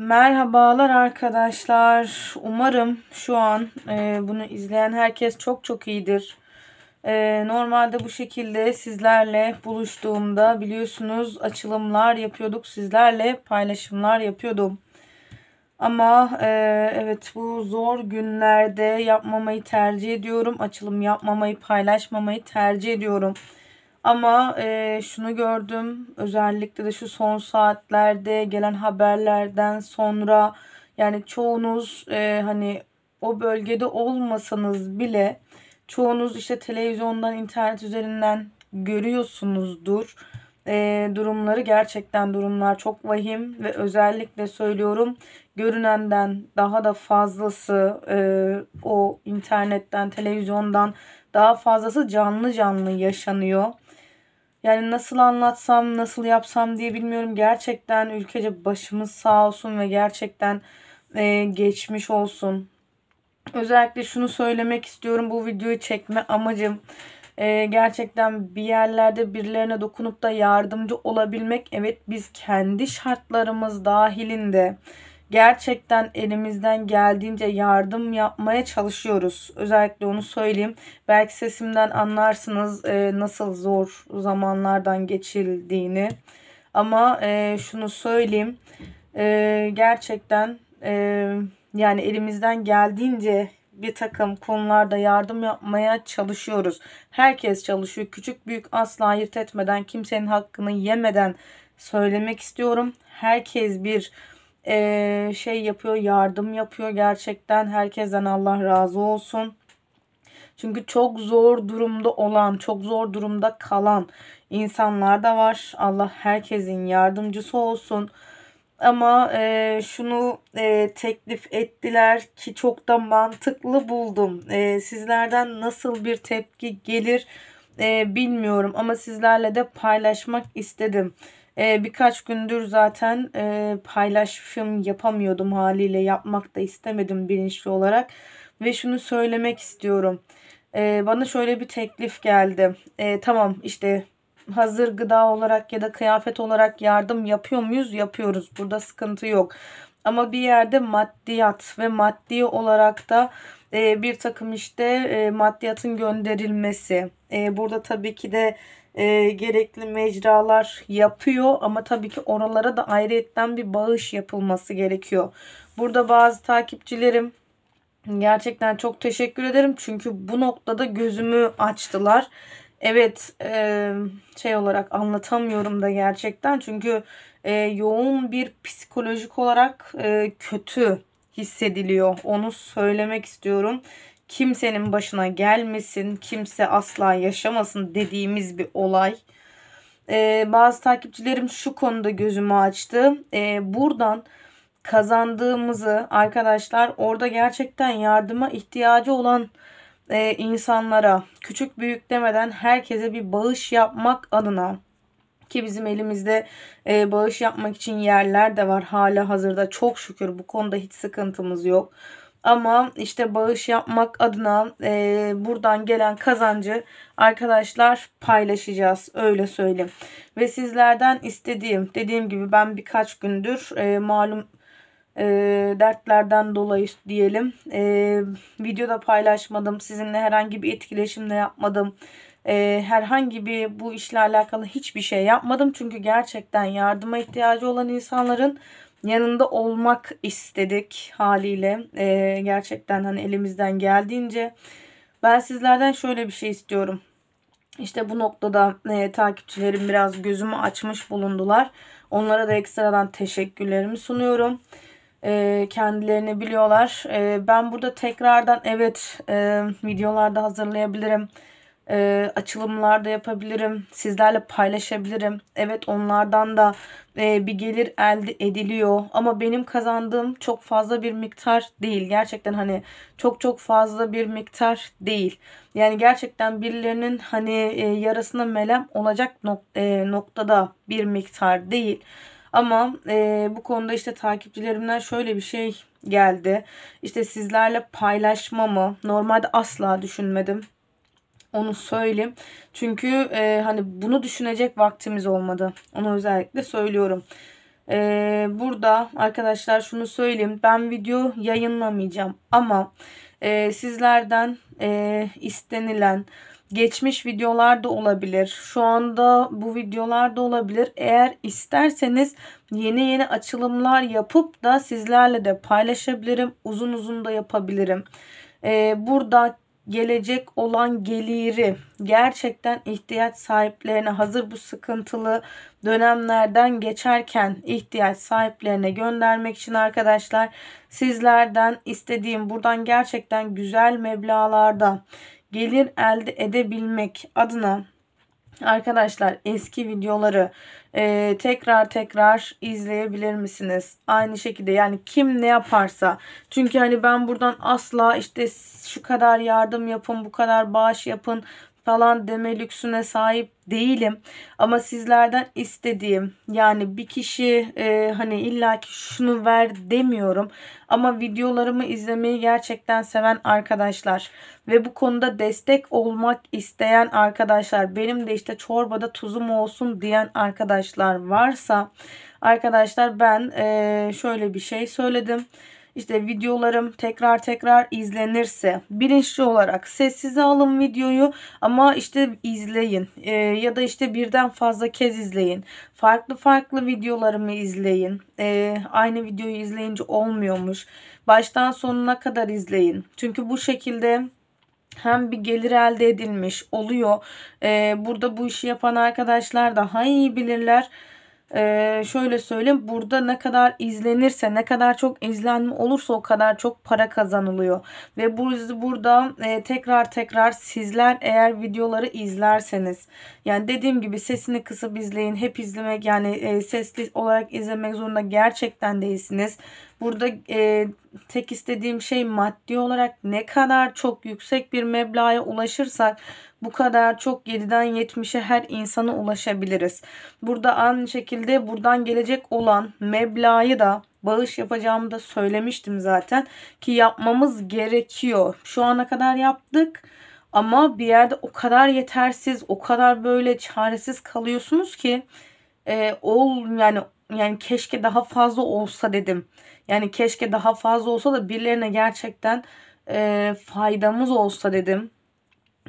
Merhabalar arkadaşlar. Umarım şu an e, bunu izleyen herkes çok çok iyidir. E, normalde bu şekilde sizlerle buluştuğumda biliyorsunuz açılımlar yapıyorduk. Sizlerle paylaşımlar yapıyordum. Ama e, evet bu zor günlerde yapmamayı tercih ediyorum. Açılım yapmamayı, paylaşmamayı tercih ediyorum. Ama e, şunu gördüm özellikle de şu son saatlerde gelen haberlerden sonra yani çoğunuz e, hani o bölgede olmasanız bile çoğunuz işte televizyondan internet üzerinden görüyorsunuzdur. E, durumları gerçekten durumlar çok vahim ve özellikle söylüyorum görünenden daha da fazlası e, o internetten televizyondan daha fazlası canlı canlı yaşanıyor. Yani nasıl anlatsam, nasıl yapsam diye bilmiyorum. Gerçekten ülkece başımız sağ olsun ve gerçekten e, geçmiş olsun. Özellikle şunu söylemek istiyorum. Bu videoyu çekme amacım e, gerçekten bir yerlerde birilerine dokunup da yardımcı olabilmek. Evet biz kendi şartlarımız dahilinde gerçekten elimizden geldiğince yardım yapmaya çalışıyoruz. Özellikle onu söyleyeyim. Belki sesimden anlarsınız e, nasıl zor zamanlardan geçildiğini. Ama e, şunu söyleyeyim. E, gerçekten e, yani elimizden geldiğince bir takım konularda yardım yapmaya çalışıyoruz. Herkes çalışıyor. Küçük büyük asla ayırt etmeden kimsenin hakkını yemeden söylemek istiyorum. Herkes bir e, şey yapıyor, yardım yapıyor gerçekten. Herkesten Allah razı olsun. Çünkü çok zor durumda olan, çok zor durumda kalan insanlar da var. Allah herkesin yardımcısı olsun. Ama e, şunu e, teklif ettiler ki çok da mantıklı buldum. E, sizlerden nasıl bir tepki gelir e, bilmiyorum ama sizlerle de paylaşmak istedim. Ee, birkaç gündür zaten e, paylaşım yapamıyordum haliyle yapmak da istemedim bilinçli olarak. Ve şunu söylemek istiyorum. Ee, bana şöyle bir teklif geldi. Ee, tamam işte hazır gıda olarak ya da kıyafet olarak yardım yapıyor muyuz? Yapıyoruz. Burada sıkıntı yok. Ama bir yerde maddiyat ve maddi olarak da e, bir takım işte e, maddiyatın gönderilmesi. E, burada tabii ki de e, gerekli mecralar yapıyor ama tabii ki oralara da ayrıyetten bir bağış yapılması gerekiyor. Burada bazı takipçilerim gerçekten çok teşekkür ederim çünkü bu noktada gözümü açtılar. Evet e, şey olarak anlatamıyorum da gerçekten çünkü e, yoğun bir psikolojik olarak e, kötü hissediliyor. Onu söylemek istiyorum kimsenin başına gelmesin, kimse asla yaşamasın dediğimiz bir olay. Ee, bazı takipçilerim şu konuda gözümü açtı. Ee, buradan kazandığımızı arkadaşlar orada gerçekten yardıma ihtiyacı olan e, insanlara küçük büyük demeden herkese bir bağış yapmak adına ki bizim elimizde e, bağış yapmak için yerler de var hala hazırda çok şükür bu konuda hiç sıkıntımız yok. Ama işte bağış yapmak adına e, buradan gelen kazancı arkadaşlar paylaşacağız öyle söyleyeyim. Ve sizlerden istediğim dediğim gibi ben birkaç gündür e, malum e, dertlerden dolayı diyelim e, videoda paylaşmadım sizinle herhangi bir etkileşimle yapmadım e, herhangi bir bu işle alakalı hiçbir şey yapmadım çünkü gerçekten yardıma ihtiyacı olan insanların yanında olmak istedik haliyle. E, gerçekten hani elimizden geldiğince ben sizlerden şöyle bir şey istiyorum. İşte bu noktada e, takipçilerim biraz gözümü açmış bulundular. Onlara da ekstradan teşekkürlerimi sunuyorum. E, kendilerini biliyorlar. E, ben burada tekrardan evet e, videolarda hazırlayabilirim e, açılımlar da yapabilirim. Sizlerle paylaşabilirim. Evet onlardan da e, bir gelir elde ediliyor. Ama benim kazandığım çok fazla bir miktar değil. Gerçekten hani çok çok fazla bir miktar değil. Yani gerçekten birilerinin hani e, yarasına melem olacak nok e, noktada bir miktar değil. Ama e, bu konuda işte takipçilerimden şöyle bir şey geldi. İşte sizlerle paylaşmamı normalde asla düşünmedim. Onu söyleyeyim. Çünkü e, hani bunu düşünecek vaktimiz olmadı. Onu özellikle söylüyorum. E, burada arkadaşlar şunu söyleyeyim. Ben video yayınlamayacağım ama e, sizlerden e, istenilen geçmiş videolar da olabilir. Şu anda bu videolar da olabilir. Eğer isterseniz yeni yeni açılımlar yapıp da sizlerle de paylaşabilirim. Uzun uzun da yapabilirim. E, burada gelecek olan geliri gerçekten ihtiyaç sahiplerine hazır bu sıkıntılı dönemlerden geçerken ihtiyaç sahiplerine göndermek için arkadaşlar sizlerden istediğim buradan gerçekten güzel meblalarda gelir elde edebilmek adına Arkadaşlar eski videoları e, tekrar tekrar izleyebilir misiniz? Aynı şekilde yani kim ne yaparsa. Çünkü hani ben buradan asla işte şu kadar yardım yapın, bu kadar bağış yapın falan deme lüksüne sahip değilim. Ama sizlerden istediğim yani bir kişi e, hani illaki şunu ver demiyorum. Ama videolarımı izlemeyi gerçekten seven arkadaşlar ve bu konuda destek olmak isteyen arkadaşlar benim de işte çorbada tuzum olsun diyen arkadaşlar varsa arkadaşlar ben e, şöyle bir şey söyledim işte videolarım tekrar tekrar izlenirse bilinçli olarak sessize alın videoyu ama işte izleyin e, ya da işte birden fazla kez izleyin. Farklı farklı videolarımı izleyin. E, aynı videoyu izleyince olmuyormuş. Baştan sonuna kadar izleyin. Çünkü bu şekilde hem bir gelir elde edilmiş oluyor. Ee, burada bu işi yapan arkadaşlar daha iyi bilirler. Ee, şöyle söyleyeyim burada ne kadar izlenirse ne kadar çok izlenme olursa o kadar çok para kazanılıyor ve bu burada e, tekrar tekrar sizler eğer videoları izlerseniz yani dediğim gibi sesini kısıp izleyin hep izlemek yani e, sesli olarak izlemek zorunda gerçekten değilsiniz burada e, tek istediğim şey maddi olarak ne kadar çok yüksek bir meblağa ulaşırsak bu kadar çok 7'den 70'e her insana ulaşabiliriz. Burada aynı şekilde buradan gelecek olan meblağı da bağış yapacağımı da söylemiştim zaten ki yapmamız gerekiyor. Şu ana kadar yaptık. Ama bir yerde o kadar yetersiz, o kadar böyle çaresiz kalıyorsunuz ki e, ol yani yani keşke daha fazla olsa dedim. Yani keşke daha fazla olsa da birilerine gerçekten e, faydamız olsa dedim.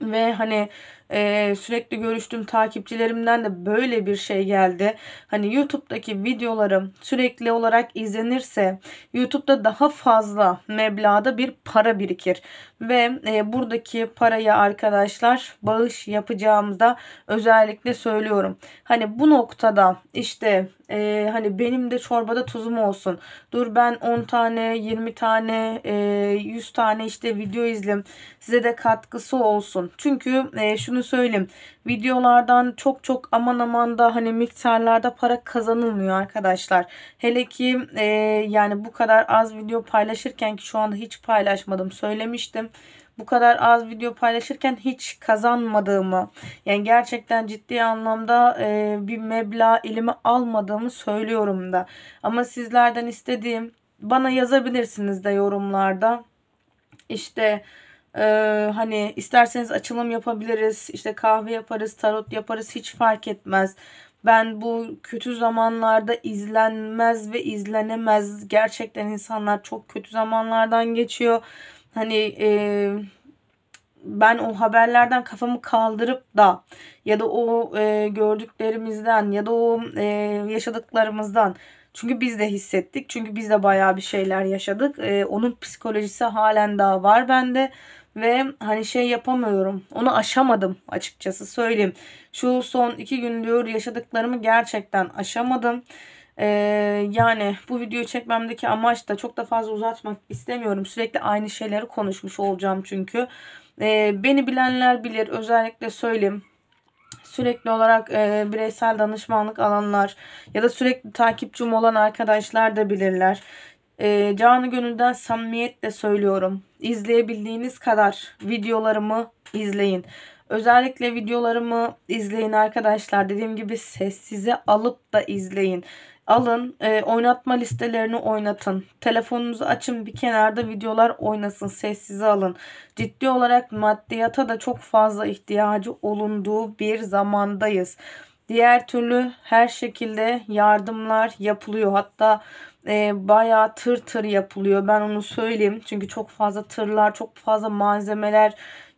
Ve hani e, sürekli görüştüğüm takipçilerimden de böyle bir şey geldi. Hani YouTube'daki videolarım sürekli olarak izlenirse YouTube'da daha fazla meblağda bir para birikir. Ve e, buradaki parayı arkadaşlar bağış yapacağımızda özellikle söylüyorum. Hani bu noktada işte e, hani benim de çorbada tuzum olsun. Dur ben 10 tane 20 tane e, 100 tane işte video izlem size de katkısı olsun. Çünkü e, şunu şunu söyleyeyim. Videolardan çok çok aman aman da hani miktarlarda para kazanılmıyor arkadaşlar. Hele ki e, yani bu kadar az video paylaşırken ki şu anda hiç paylaşmadım söylemiştim bu kadar az video paylaşırken hiç kazanmadığımı yani gerçekten ciddi anlamda e, bir meblağ elime almadığımı söylüyorum da. Ama sizlerden istediğim bana yazabilirsiniz de yorumlarda. İşte ee, hani isterseniz açılım yapabiliriz, işte kahve yaparız, tarot yaparız hiç fark etmez. Ben bu kötü zamanlarda izlenmez ve izlenemez. Gerçekten insanlar çok kötü zamanlardan geçiyor. Hani e, ben o haberlerden kafamı kaldırıp da ya da o e, gördüklerimizden ya da o e, yaşadıklarımızdan çünkü biz de hissettik. Çünkü biz de bayağı bir şeyler yaşadık. E, onun psikolojisi halen daha var bende ve hani şey yapamıyorum. Onu aşamadım açıkçası söyleyeyim. Şu son iki gündür yaşadıklarımı gerçekten aşamadım. Ee, yani bu videoyu çekmemdeki amaç da çok da fazla uzatmak istemiyorum. Sürekli aynı şeyleri konuşmuş olacağım çünkü. Ee, beni bilenler bilir özellikle söyleyeyim sürekli olarak e, bireysel danışmanlık alanlar ya da sürekli takipçim olan arkadaşlar da bilirler. E, canı gönülden samimiyetle söylüyorum. İzleyebildiğiniz kadar videolarımı izleyin. Özellikle videolarımı izleyin arkadaşlar. Dediğim gibi sessize alıp da izleyin. Alın e, oynatma listelerini oynatın. Telefonunuzu açın bir kenarda videolar oynasın. Sessize alın. Ciddi olarak maddiyata da çok fazla ihtiyacı olunduğu bir zamandayız. Diğer türlü her şekilde yardımlar yapılıyor. Hatta e, bayağı tır tır yapılıyor. Ben onu söyleyeyim. Çünkü çok fazla tırlar, çok fazla malzemeler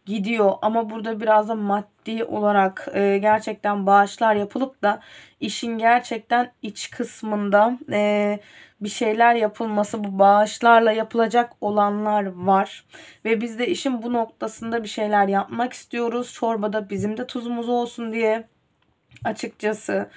gidiyor. Ama burada biraz da maddi olarak e, gerçekten bağışlar yapılıp da işin gerçekten iç kısmında e, bir şeyler yapılması bu bağışlarla yapılacak olanlar var. Ve biz de işin bu noktasında bir şeyler yapmak istiyoruz. Çorbada bizim de tuzumuz olsun diye açıkçası.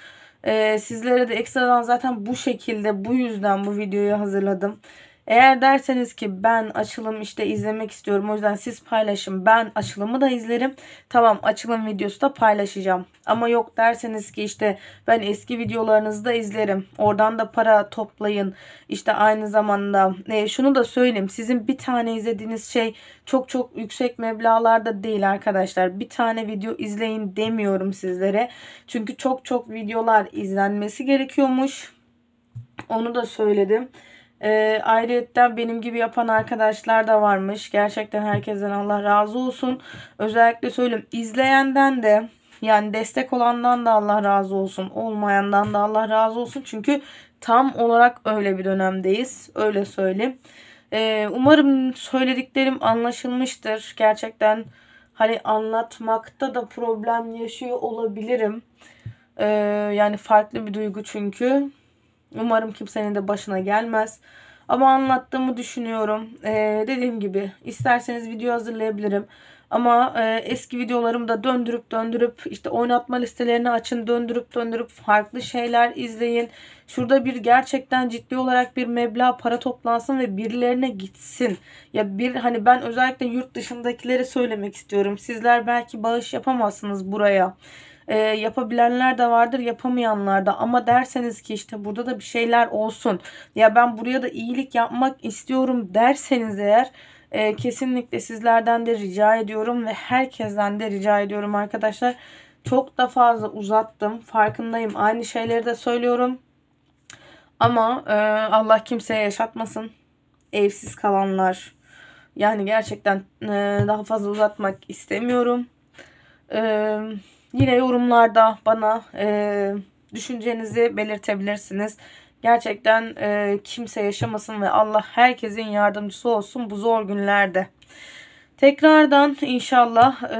Ee, sizlere de ekstradan zaten bu şekilde bu yüzden bu videoyu hazırladım. Eğer derseniz ki ben açılım işte izlemek istiyorum o yüzden siz paylaşın ben açılımı da izlerim. Tamam açılım videosu da paylaşacağım. Ama yok derseniz ki işte ben eski videolarınızı da izlerim. Oradan da para toplayın. İşte aynı zamanda e, şunu da söyleyeyim sizin bir tane izlediğiniz şey çok çok yüksek meblalarda değil arkadaşlar. Bir tane video izleyin demiyorum sizlere. Çünkü çok çok videolar izlenmesi gerekiyormuş. Onu da söyledim. E, benim gibi yapan arkadaşlar da varmış. Gerçekten herkesten Allah razı olsun. Özellikle söyleyeyim izleyenden de yani destek olandan da Allah razı olsun. Olmayandan da Allah razı olsun. Çünkü tam olarak öyle bir dönemdeyiz. Öyle söyleyeyim. Ee, umarım söylediklerim anlaşılmıştır. Gerçekten hani anlatmakta da problem yaşıyor olabilirim. Ee, yani farklı bir duygu çünkü. Umarım kimsenin de başına gelmez. Ama anlattığımı düşünüyorum. Ee, dediğim gibi isterseniz video hazırlayabilirim. Ama e, eski videolarımı da döndürüp döndürüp işte oynatma listelerini açın döndürüp döndürüp farklı şeyler izleyin. Şurada bir gerçekten ciddi olarak bir meblağ para toplansın ve birilerine gitsin. Ya bir hani ben özellikle yurt dışındakileri söylemek istiyorum. Sizler belki bağış yapamazsınız buraya e, yapabilenler de vardır yapamayanlar da ama derseniz ki işte burada da bir şeyler olsun ya ben buraya da iyilik yapmak istiyorum derseniz eğer e, kesinlikle sizlerden de rica ediyorum ve herkesten de rica ediyorum arkadaşlar. Çok da fazla uzattım farkındayım aynı şeyleri de söylüyorum ama e, Allah kimseye yaşatmasın evsiz kalanlar. Yani gerçekten e, daha fazla uzatmak istemiyorum. Eee Yine yorumlarda bana e, düşüncenizi belirtebilirsiniz. Gerçekten e, kimse yaşamasın ve Allah herkesin yardımcısı olsun bu zor günlerde. Tekrardan inşallah e,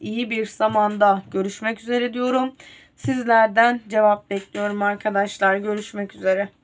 iyi bir zamanda görüşmek üzere diyorum. Sizlerden cevap bekliyorum arkadaşlar. Görüşmek üzere.